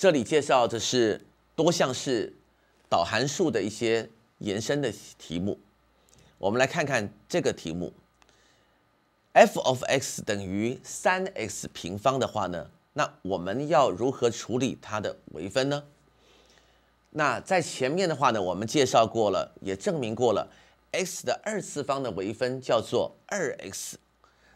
这里介绍的是多项式导函数的一些延伸的题目，我们来看看这个题目。f of x 等于三 x 平方的话呢，那我们要如何处理它的微分呢？那在前面的话呢，我们介绍过了，也证明过了，x 的二次方的微分叫做二 x，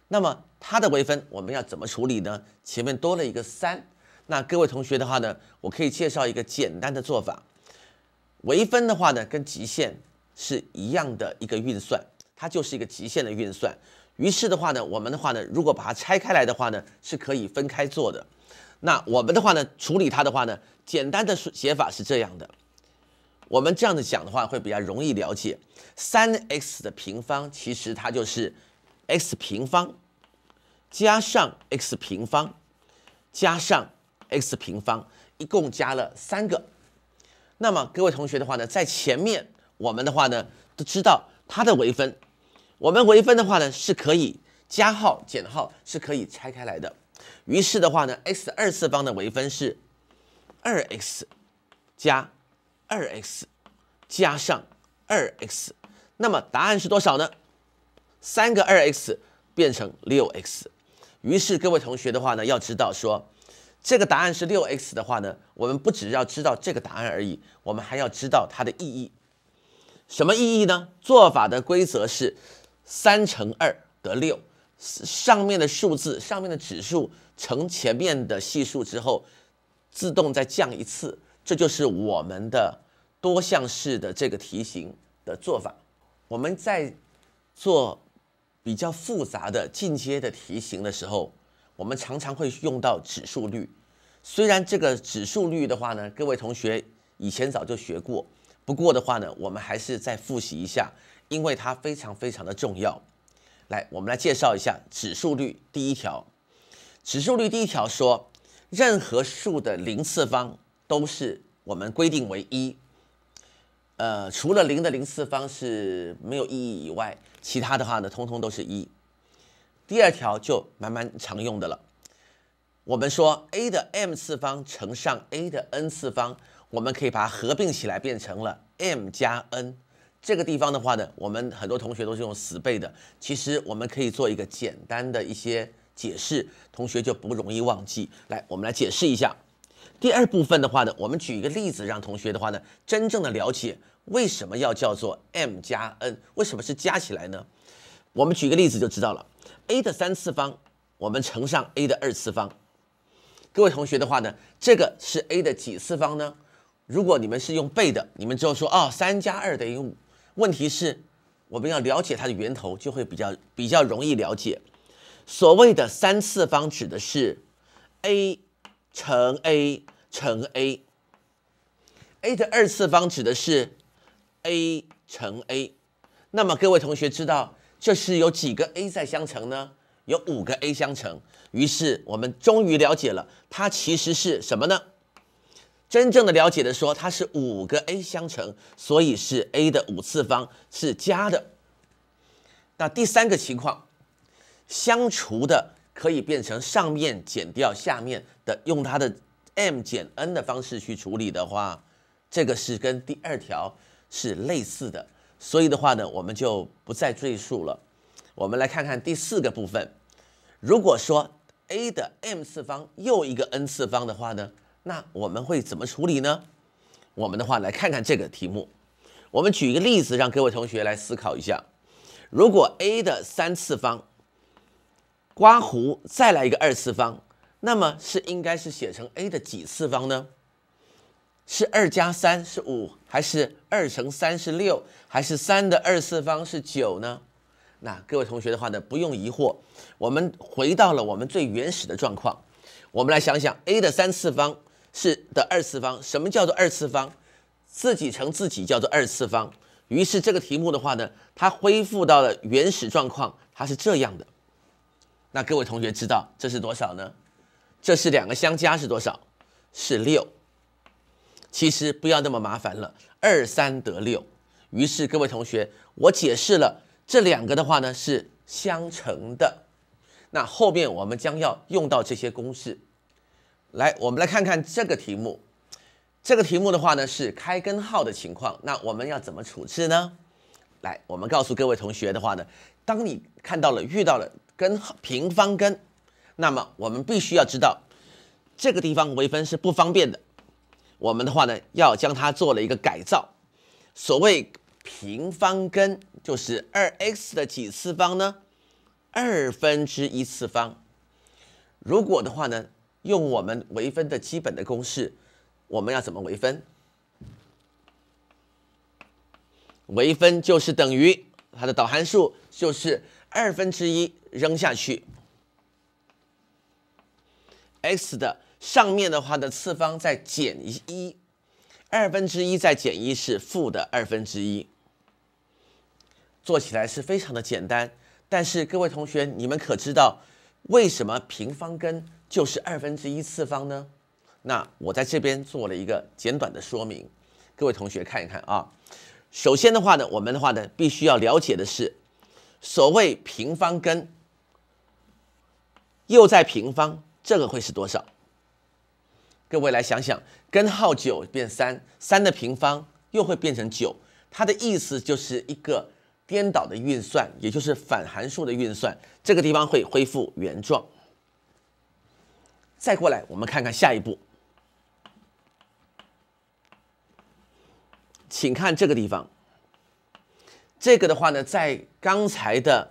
那么它的微分我们要怎么处理呢？前面多了一个三。那各位同学的话呢，我可以介绍一个简单的做法。微分的话呢，跟极限是一样的一个运算，它就是一个极限的运算。于是的话呢，我们的话呢，如果把它拆开来的话呢，是可以分开做的。那我们的话呢，处理它的话呢，简单的写法是这样的。我们这样子讲的话，会比较容易了解。三 x 的平方，其实它就是 x 平方加上 x 平方加上。x 平方一共加了三个，那么各位同学的话呢，在前面我们的话呢都知道它的微分，我们微分的话呢是可以加号减号是可以拆开来的，于是的话呢，x 二次方的微分是二 x 加二 x 加上二 x，那么答案是多少呢？三个二 x 变成六 x，于是各位同学的话呢，要知道说。这个答案是六 x 的话呢，我们不只要知道这个答案而已，我们还要知道它的意义。什么意义呢？做法的规则是三乘二得六，上面的数字上面的指数乘前面的系数之后，自动再降一次。这就是我们的多项式的这个题型的做法。我们在做比较复杂的进阶的题型的时候。我们常常会用到指数律，虽然这个指数律的话呢，各位同学以前早就学过，不过的话呢，我们还是再复习一下，因为它非常非常的重要。来，我们来介绍一下指数律。第一条，指数律第一条说，任何数的零次方都是我们规定为一，呃，除了零的零次方是没有意义以外，其他的话呢，通通都是一。第二条就蛮蛮常用的了。我们说 a 的 m 次方乘上 a 的 n 次方，我们可以把它合并起来变成了 m 加 n。这个地方的话呢，我们很多同学都是用死背的。其实我们可以做一个简单的一些解释，同学就不容易忘记。来，我们来解释一下。第二部分的话呢，我们举一个例子，让同学的话呢，真正的了解为什么要叫做 m 加 n，为什么是加起来呢？我们举个例子就知道了，a 的三次方，我们乘上 a 的二次方，各位同学的话呢，这个是 a 的几次方呢？如果你们是用背的，你们之后说哦，三加二等于五。问题是，我们要了解它的源头，就会比较比较容易了解。所谓的三次方指的是 a 乘 a 乘 a，a 的二次方指的是 a 乘 a。那么各位同学知道？这是有几个 a 在相乘呢？有五个 a 相乘，于是我们终于了解了它其实是什么呢？真正的了解的说，它是五个 a 相乘，所以是 a 的五次方是加的。那第三个情况，相除的可以变成上面减掉下面的，用它的 m 减 n 的方式去处理的话，这个是跟第二条是类似的。所以的话呢，我们就不再赘述了。我们来看看第四个部分。如果说 a 的 m 次方又一个 n 次方的话呢，那我们会怎么处理呢？我们的话来看看这个题目。我们举一个例子，让各位同学来思考一下：如果 a 的三次方刮胡再来一个二次方，那么是应该是写成 a 的几次方呢？是二加三是五，还是二乘三是六，还是三的二次方是九呢？那各位同学的话呢，不用疑惑，我们回到了我们最原始的状况。我们来想想，a 的三次方是的二次方，什么叫做二次方？自己乘自己叫做二次方。于是这个题目的话呢，它恢复到了原始状况，它是这样的。那各位同学知道这是多少呢？这是两个相加是多少？是六。其实不要那么麻烦了，二三得六。于是各位同学，我解释了这两个的话呢是相乘的。那后面我们将要用到这些公式。来，我们来看看这个题目。这个题目的话呢是开根号的情况，那我们要怎么处置呢？来，我们告诉各位同学的话呢，当你看到了遇到了根平方根，那么我们必须要知道这个地方微分是不方便的。我们的话呢，要将它做了一个改造。所谓平方根，就是二 x 的几次方呢？二分之一次方。如果的话呢，用我们微分的基本的公式，我们要怎么微分？微分就是等于它的导函数，就是二分之一扔下去 x 的。上面的话的次方再减一，二分之一再减一是负的二分之一，做起来是非常的简单。但是各位同学，你们可知道为什么平方根就是二分之一次方呢？那我在这边做了一个简短的说明，各位同学看一看啊。首先的话呢，我们的话呢必须要了解的是，所谓平方根又在平方，这个会是多少？各位来想想，根号九变三，三的平方又会变成九。它的意思就是一个颠倒的运算，也就是反函数的运算，这个地方会恢复原状。再过来，我们看看下一步，请看这个地方。这个的话呢，在刚才的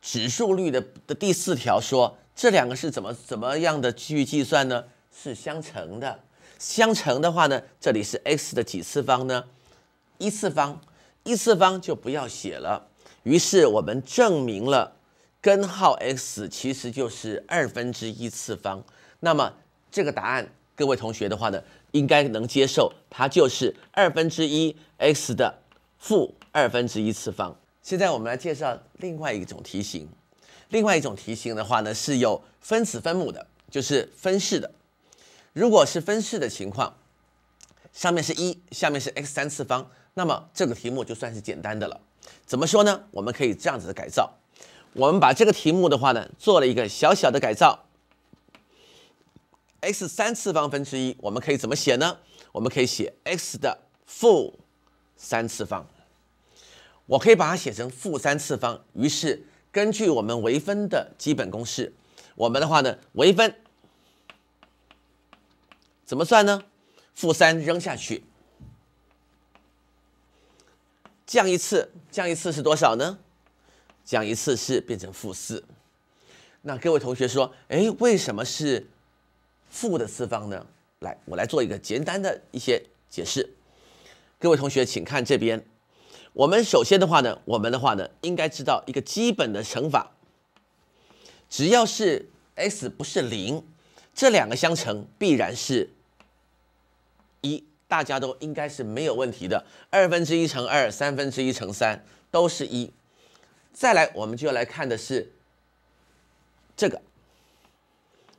指数律的的第四条说，这两个是怎么怎么样的去计算呢？是相乘的，相乘的话呢，这里是 x 的几次方呢？一次方，一次方就不要写了。于是我们证明了根号 x 其实就是二分之一次方。那么这个答案，各位同学的话呢，应该能接受，它就是二分之一 x 的负二分之一次方。现在我们来介绍另外一种题型，另外一种题型的话呢，是有分子分母的，就是分式的。如果是分式的情况，上面是一，下面是 x 三次方，那么这个题目就算是简单的了。怎么说呢？我们可以这样子的改造，我们把这个题目的话呢，做了一个小小的改造。x 三次方分之一，我们可以怎么写呢？我们可以写 x 的负三次方。我可以把它写成负三次方。于是根据我们微分的基本公式，我们的话呢，微分。怎么算呢？负三扔下去，降一次，降一次是多少呢？降一次是变成负四。那各位同学说，哎，为什么是负的次方呢？来，我来做一个简单的一些解释。各位同学，请看这边。我们首先的话呢，我们的话呢，应该知道一个基本的乘法。只要是 s 不是零。这两个相乘必然是一，大家都应该是没有问题的。二分之一乘二，三分之一乘三，都是一。再来，我们就要来看的是这个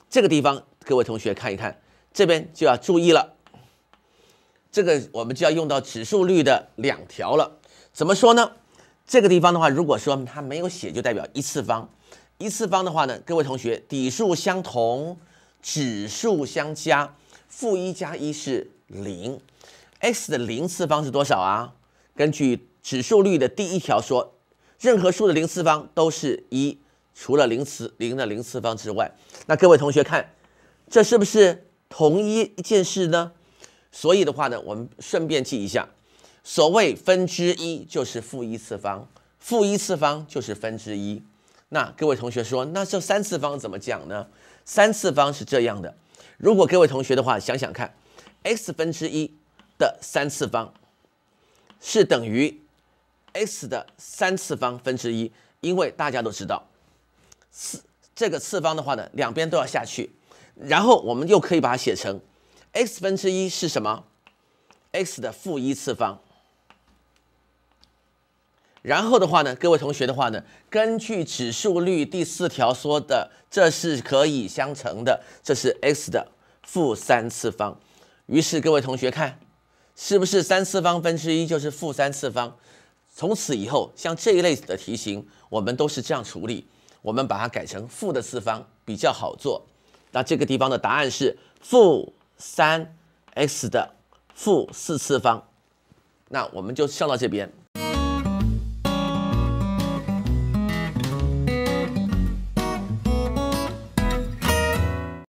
这个地方，各位同学看一看，这边就要注意了。这个我们就要用到指数律的两条了。怎么说呢？这个地方的话，如果说它没有写，就代表一次方。一次方的话呢，各位同学底数相同。指数相加，负一加一是零，x 的零次方是多少啊？根据指数律的第一条说，任何数的零次方都是一，除了零次零的零次方之外。那各位同学看，这是不是同一一件事呢？所以的话呢，我们顺便记一下，所谓分之一就是负一次方，负一次方就是分之一。那各位同学说，那这三次方怎么讲呢？三次方是这样的，如果各位同学的话，想想看，x 分之一的三次方是等于 x 的三次方分之一，因为大家都知道，次这个次方的话呢，两边都要下去，然后我们又可以把它写成 x 分之一是什么？x 的负一次方。然后的话呢，各位同学的话呢，根据指数律第四条说的，这是可以相乘的，这是 x 的负三次方。于是各位同学看，是不是三次方分之一就是负三次方？从此以后，像这一类的题型，我们都是这样处理，我们把它改成负的次方比较好做。那这个地方的答案是负三 x 的负四次方。那我们就上到这边。